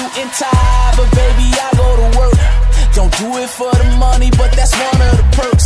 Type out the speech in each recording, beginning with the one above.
suit and tie, but baby, I go to work. Don't do it for the money, but that's one of the perks.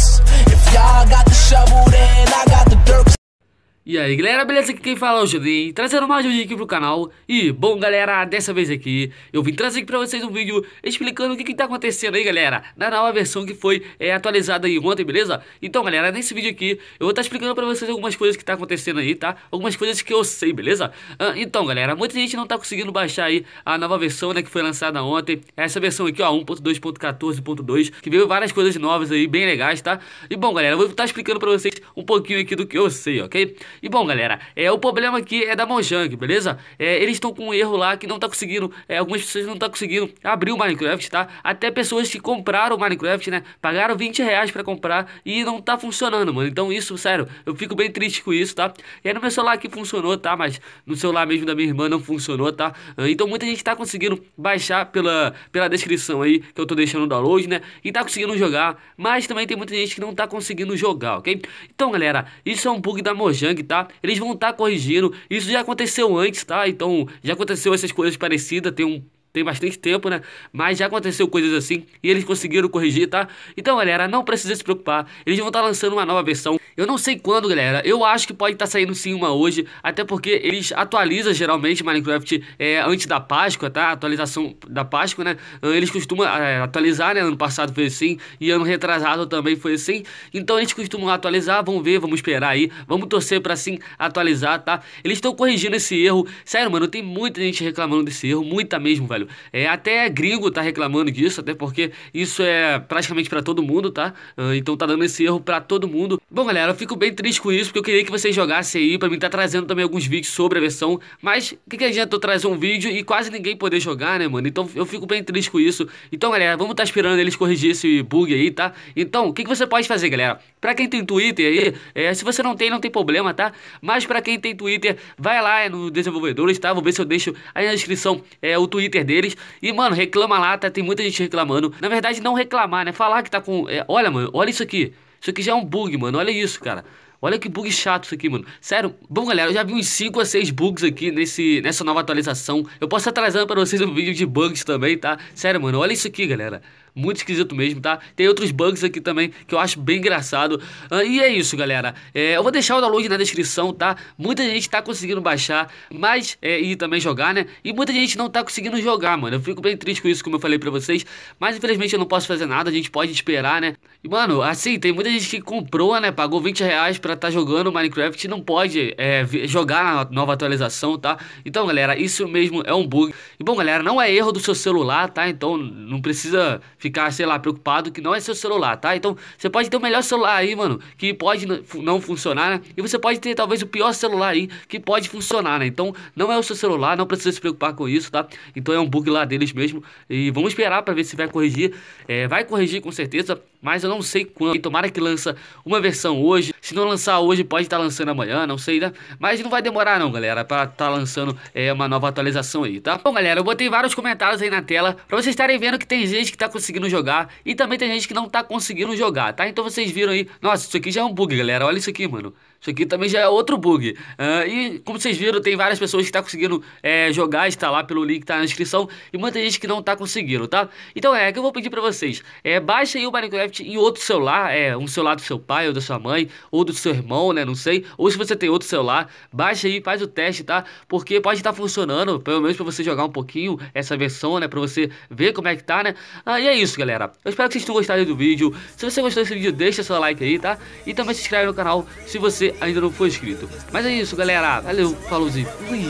E aí galera, beleza? Aqui quem fala é o Juninho, trazendo mais um vídeo aqui pro canal E bom galera, dessa vez aqui eu vim trazer aqui pra vocês um vídeo explicando o que que tá acontecendo aí galera Na nova versão que foi é, atualizada aí ontem, beleza? Então galera, nesse vídeo aqui eu vou estar tá explicando pra vocês algumas coisas que tá acontecendo aí, tá? Algumas coisas que eu sei, beleza? Ah, então galera, muita gente não tá conseguindo baixar aí a nova versão né, que foi lançada ontem Essa versão aqui ó, 1.2.14.2 Que veio várias coisas novas aí, bem legais, tá? E bom galera, eu vou estar tá explicando pra vocês um pouquinho aqui do que eu sei, ok? E bom, galera, é, o problema aqui é da Mojang, beleza? É, eles estão com um erro lá que não tá conseguindo, é, algumas pessoas não tá conseguindo abrir o Minecraft, tá? Até pessoas que compraram o Minecraft, né? Pagaram 20 reais pra comprar e não tá funcionando, mano. Então isso, sério, eu fico bem triste com isso, tá? E aí no meu celular aqui funcionou, tá? Mas no celular mesmo da minha irmã não funcionou, tá? Ah, então muita gente tá conseguindo baixar pela, pela descrição aí que eu tô deixando o download, né? E tá conseguindo jogar, mas também tem muita gente que não tá conseguindo jogar, ok? Então, galera, isso é um bug da Mojang, tá? tá? Eles vão estar tá corrigindo. Isso já aconteceu antes, tá? Então, já aconteceu essas coisas parecidas. Tem um tem bastante tempo, né? Mas já aconteceu coisas assim e eles conseguiram corrigir, tá? Então, galera, não precisa se preocupar. Eles vão estar tá lançando uma nova versão. Eu não sei quando, galera. Eu acho que pode estar tá saindo sim uma hoje, até porque eles atualizam geralmente Minecraft é, antes da Páscoa, tá? Atualização da Páscoa, né? Ah, eles costumam é, atualizar, né? Ano passado foi assim e ano retrasado também foi assim. Então eles costumam atualizar, vamos ver, vamos esperar aí, vamos torcer para sim atualizar, tá? Eles estão corrigindo esse erro. Sério, mano, tem muita gente reclamando desse erro, muita mesmo, velho trabalho. É, até gringo tá reclamando disso, até porque isso é praticamente para todo mundo, tá? Então tá dando esse erro para todo mundo. Bom, galera, eu fico bem triste com isso, porque eu queria que vocês jogassem aí, pra mim tá trazendo também alguns vídeos sobre a versão, mas o que, que adianta eu trazer um vídeo e quase ninguém poder jogar, né, mano? Então eu fico bem triste com isso. Então, galera, vamos estar tá esperando eles corrigir esse bug aí, tá? Então, o que, que você pode fazer, galera? Pra quem tem Twitter aí, é, se você não tem, não tem problema, tá? Mas pra quem tem Twitter, vai lá é no Desenvolvedores, tá? Vou ver se eu deixo aí na descrição é, o Twitter deles. E, mano, reclama lá, tá? Tem muita gente reclamando. Na verdade, não reclamar, né? Falar que tá com... É, olha, mano, olha isso aqui. Isso aqui já é um bug, mano. Olha isso, cara. Olha que bug chato isso aqui, mano. Sério. Bom, galera, eu já vi uns 5 a 6 bugs aqui nesse, nessa nova atualização. Eu posso estar trazendo pra vocês um vídeo de bugs também, tá? Sério, mano. Olha isso aqui, galera muito esquisito mesmo, tá? Tem outros bugs aqui também que eu acho bem engraçado. Ah, e é isso, galera. É, eu vou deixar o download na descrição, tá? Muita gente tá conseguindo baixar, mas é, e também jogar, né? E muita gente não tá conseguindo jogar, mano. Eu fico bem triste com isso, como eu falei pra vocês. Mas infelizmente eu não posso fazer nada, a gente pode esperar, né? E, mano, assim, tem muita gente que comprou, né? Pagou 20 reais pra tá jogando Minecraft e não pode é, jogar na nova atualização, tá? Então, galera, isso mesmo é um bug. E bom, galera, não é erro do seu celular, tá? Então não precisa ficar, sei lá, preocupado que não é seu celular, tá? Então, você pode ter o melhor celular aí, mano, que pode não funcionar, né? E você pode ter talvez o pior celular aí que pode funcionar, né? Então, não é o seu celular, não precisa se preocupar com isso, tá? Então, é um bug lá deles mesmo. E vamos esperar para ver se vai corrigir. É, vai corrigir com certeza mas eu não sei quando. E tomara que lança uma versão hoje. Se não lançar hoje, pode estar tá lançando amanhã, não sei, né? Mas não vai demorar não, galera, para estar tá lançando é, uma nova atualização aí, tá? Bom, galera, eu botei vários comentários aí na tela para vocês estarem vendo que tem gente que tá conseguindo jogar e também tem gente que não tá conseguindo jogar, tá? Então vocês viram aí, nossa, isso aqui já é um bug, galera. Olha isso aqui, mano. Isso aqui também já é outro bug. Uh, e como vocês viram, tem várias pessoas que estão tá conseguindo é, jogar, instalar pelo link que está na descrição, e muita gente que não está conseguindo, tá? Então é, que eu vou pedir para vocês, é, aí o Minecraft em outro celular, é, um celular do seu pai ou da sua mãe, ou do seu irmão, né, não sei, ou se você tem outro celular, baixa aí, faz o teste, tá? Porque pode estar tá funcionando, pelo menos para você jogar um pouquinho essa versão, né, para você ver como é que tá, né? Ah, e é isso, galera. Eu espero que vocês tenham gostado do vídeo. Se você gostou desse vídeo, deixa seu like aí, tá? E também se inscreve no canal se você ainda não foi escrito, Mas é isso, galera. Valeu, falouzinho. Fui.